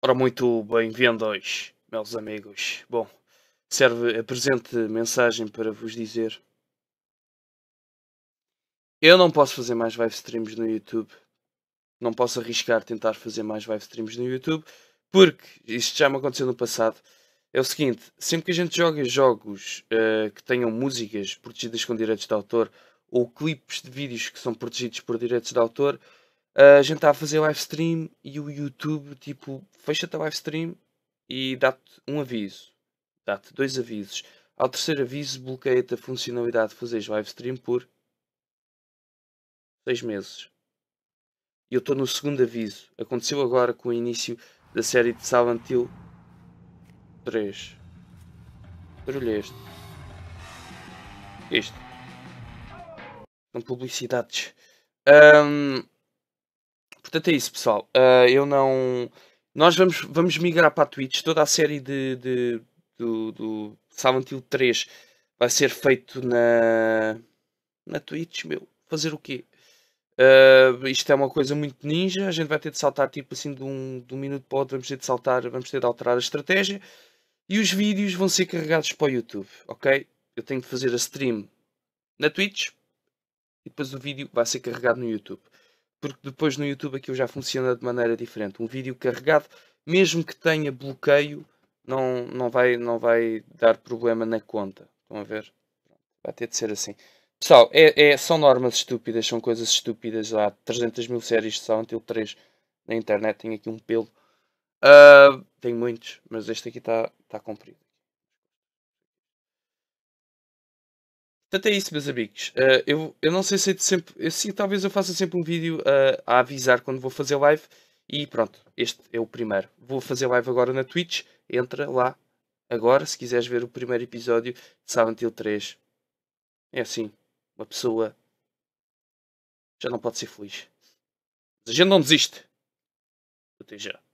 Ora, muito bem-vindos, meus amigos. Bom, serve a presente mensagem para vos dizer. Eu não posso fazer mais live streams no YouTube. Não posso arriscar tentar fazer mais live streams no YouTube, porque isto já me aconteceu no passado. É o seguinte, sempre que a gente joga jogos uh, que tenham músicas protegidas com direitos de autor ou clipes de vídeos que são protegidos por direitos de autor, a gente está a fazer live stream e o YouTube, tipo, fecha-te a live stream e dá-te um aviso, dá-te dois avisos. Ao terceiro aviso, bloqueia-te a funcionalidade de fazeres live stream por seis meses. E eu estou no segundo aviso. Aconteceu agora com o início da série de Silent Hill 3. Barulho é este. Este. São publicidades. Um, Portanto é isso, pessoal. Uh, eu não. Nós vamos, vamos migrar para a Twitch. Toda a série de, de, do, do Silent Hill 3 vai ser feito na. Na Twitch, meu. Fazer o quê? Uh, isto é uma coisa muito ninja. A gente vai ter de saltar, tipo assim, de um, de um minuto para o outro. Vamos ter de saltar, vamos ter de alterar a estratégia. E os vídeos vão ser carregados para o YouTube, ok? Eu tenho de fazer a stream na Twitch e depois o vídeo vai ser carregado no YouTube porque depois no YouTube aquilo já funciona de maneira diferente. Um vídeo carregado, mesmo que tenha bloqueio, não, não, vai, não vai dar problema na conta. Estão a ver? Vai ter de ser assim. Pessoal, é, é, são normas estúpidas, são coisas estúpidas. Há 300 mil séries de Silent 3 na internet. Tenho aqui um pelo. Uh, tenho muitos, mas este aqui está tá comprido. Portanto é isso, meus amigos. Uh, eu, eu não sei se é sempre. Eu, sim, talvez eu faça sempre um vídeo uh, a avisar quando vou fazer live. E pronto, este é o primeiro. Vou fazer live agora na Twitch. Entra lá agora se quiseres ver o primeiro episódio de Silent Hill 3. É assim, uma pessoa já não pode ser feliz. Mas a gente não desiste. Até já.